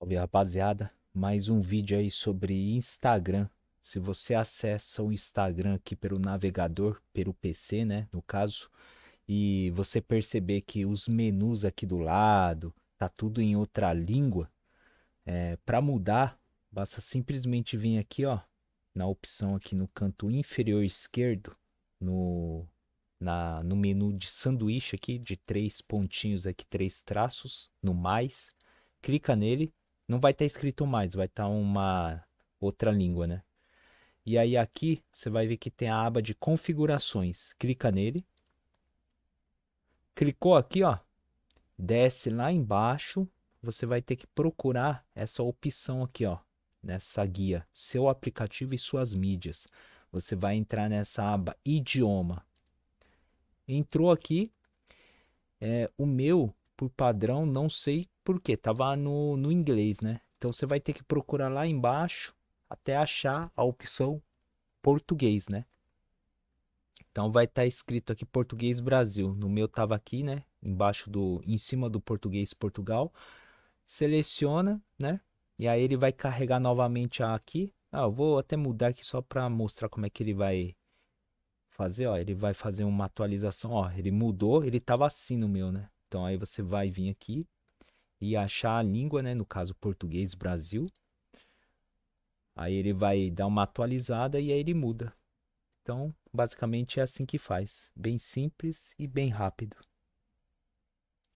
Salve rapaziada, mais um vídeo aí sobre Instagram. Se você acessa o Instagram aqui pelo navegador, pelo PC, né, no caso, e você perceber que os menus aqui do lado tá tudo em outra língua, é, para mudar, basta simplesmente vir aqui, ó, na opção aqui no canto inferior esquerdo, no na, no menu de sanduíche aqui, de três pontinhos aqui, três traços, no mais, clica nele não vai estar tá escrito mais, vai estar tá uma outra língua, né? E aí aqui você vai ver que tem a aba de configurações. Clica nele. Clicou aqui, ó. Desce lá embaixo. Você vai ter que procurar essa opção aqui, ó. Nessa guia. Seu aplicativo e suas mídias. Você vai entrar nessa aba idioma. Entrou aqui. É, o meu por padrão, não sei porquê, tava no, no inglês, né? Então você vai ter que procurar lá embaixo até achar a opção português, né? Então vai estar tá escrito aqui português Brasil. No meu tava aqui, né? Embaixo do, em cima do português Portugal. Seleciona, né? E aí ele vai carregar novamente aqui. Ah, eu vou até mudar aqui só para mostrar como é que ele vai fazer, ó. Ele vai fazer uma atualização, ó. Ele mudou, ele tava assim no meu, né? Então aí você vai vir aqui e achar a língua, né? No caso português Brasil. Aí ele vai dar uma atualizada e aí ele muda. Então, basicamente é assim que faz, bem simples e bem rápido.